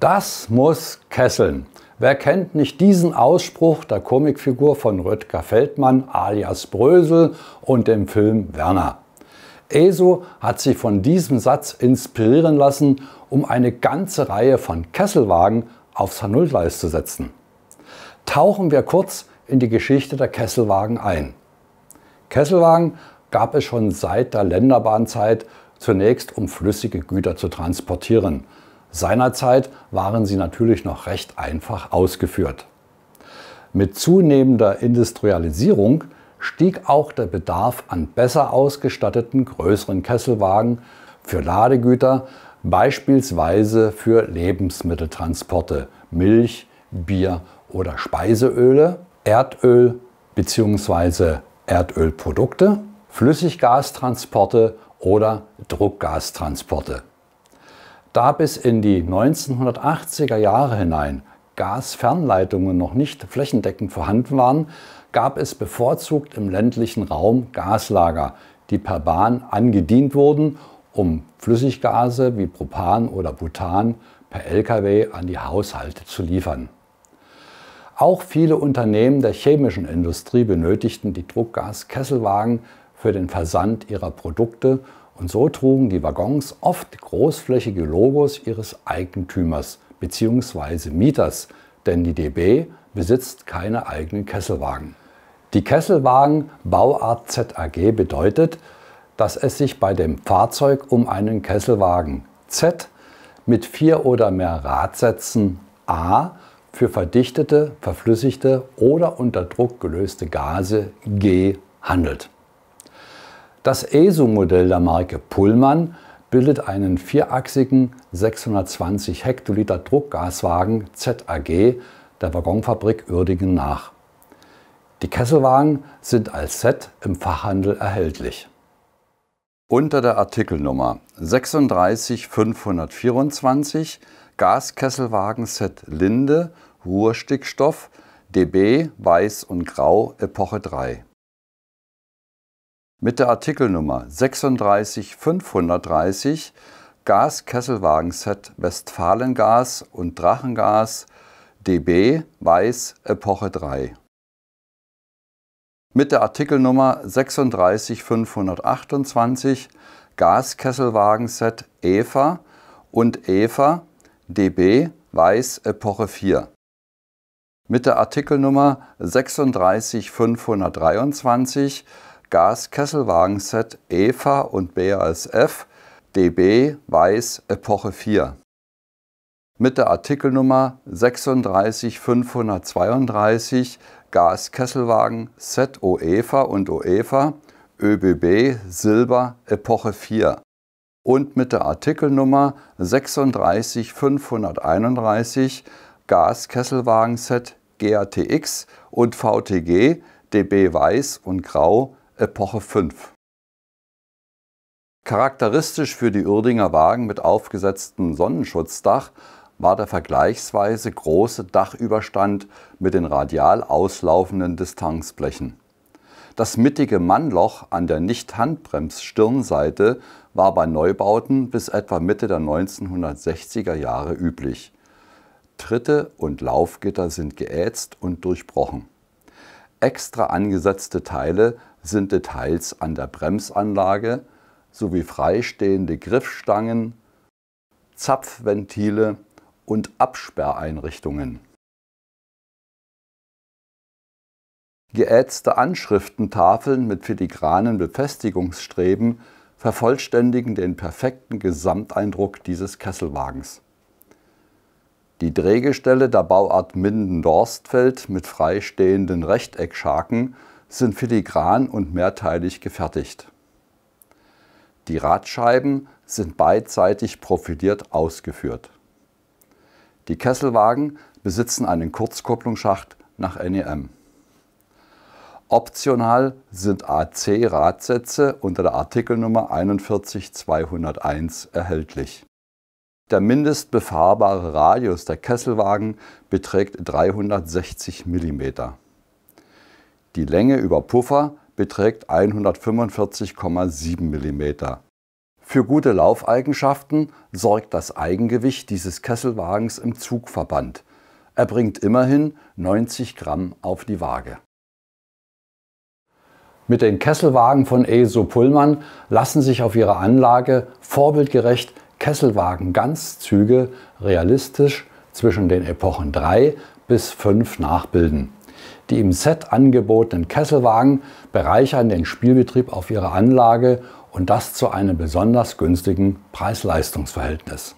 Das muss kesseln. Wer kennt nicht diesen Ausspruch der Komikfigur von Röttger Feldmann alias Brösel und dem Film Werner? ESO hat sich von diesem Satz inspirieren lassen, um eine ganze Reihe von Kesselwagen aufs h zu setzen. Tauchen wir kurz in die Geschichte der Kesselwagen ein. Kesselwagen gab es schon seit der Länderbahnzeit zunächst um flüssige Güter zu transportieren. Seinerzeit waren sie natürlich noch recht einfach ausgeführt. Mit zunehmender Industrialisierung stieg auch der Bedarf an besser ausgestatteten größeren Kesselwagen für Ladegüter, beispielsweise für Lebensmitteltransporte, Milch, Bier oder Speiseöle, Erdöl bzw. Erdölprodukte, Flüssiggastransporte oder Druckgastransporte. Da bis in die 1980er Jahre hinein Gasfernleitungen noch nicht flächendeckend vorhanden waren, gab es bevorzugt im ländlichen Raum Gaslager, die per Bahn angedient wurden, um Flüssiggase wie Propan oder Butan per Lkw an die Haushalte zu liefern. Auch viele Unternehmen der chemischen Industrie benötigten die Druckgaskesselwagen für den Versand ihrer Produkte und so trugen die Waggons oft großflächige Logos ihres Eigentümers bzw. Mieters, denn die DB besitzt keine eigenen Kesselwagen. Die Kesselwagen Bauart ZAG bedeutet, dass es sich bei dem Fahrzeug um einen Kesselwagen Z mit vier oder mehr Radsätzen A für verdichtete, verflüssigte oder unter Druck gelöste Gase G handelt. Das esu modell der Marke Pullman bildet einen vierachsigen 620 Hektoliter Druckgaswagen ZAG der Waggonfabrik Uerdingen nach. Die Kesselwagen sind als Set im Fachhandel erhältlich. Unter der Artikelnummer 36524 Gaskesselwagen Set Linde Ruhrstickstoff DB Weiß und Grau Epoche 3 mit der Artikelnummer 36530 Gaskesselwagen-Set Westfalengas und Drachengas DB Weiß Epoche 3. Mit der Artikelnummer 36528 Gaskesselwagen-Set Eva und Eva DB Weiß Epoche 4. Mit der Artikelnummer 36523 Gaskesselwagenset EVA und BASF DB Weiß Epoche 4. Mit der Artikelnummer 36532 Gaskesselwagen Set OEFA und OEFA ÖBB Silber Epoche 4 und mit der Artikelnummer 36531 Gaskesselwagen Set GATX und VTG DB Weiß und Grau Epoche 5. Charakteristisch für die Uerdinger Wagen mit aufgesetztem Sonnenschutzdach war der vergleichsweise große Dachüberstand mit den radial auslaufenden Distanzblechen. Das mittige Mannloch an der nicht handbrems stirnseite war bei Neubauten bis etwa Mitte der 1960er Jahre üblich. Tritte und Laufgitter sind geätzt und durchbrochen. Extra angesetzte Teile sind Details an der Bremsanlage sowie freistehende Griffstangen, Zapfventile und Absperreinrichtungen. Geätzte Anschriftentafeln mit filigranen Befestigungsstreben vervollständigen den perfekten Gesamteindruck dieses Kesselwagens. Die Drehgestelle der Bauart Minden-Dorstfeld mit freistehenden Rechteckschaken sind filigran und mehrteilig gefertigt. Die Radscheiben sind beidseitig profiliert ausgeführt. Die Kesselwagen besitzen einen Kurzkupplungsschacht nach NEM. Optional sind AC-Radsätze unter der Artikelnummer 41201 erhältlich der mindestbefahrbare Radius der Kesselwagen beträgt 360 mm. Die Länge über Puffer beträgt 145,7 mm. Für gute Laufeigenschaften sorgt das Eigengewicht dieses Kesselwagens im Zugverband. Er bringt immerhin 90 Gramm auf die Waage. Mit den Kesselwagen von ESO Pullmann lassen sich auf ihrer Anlage vorbildgerecht Kesselwagen-Ganzzüge realistisch zwischen den Epochen 3 bis 5 nachbilden. Die im Set angebotenen Kesselwagen bereichern den Spielbetrieb auf ihrer Anlage und das zu einem besonders günstigen Preis-Leistungs-Verhältnis.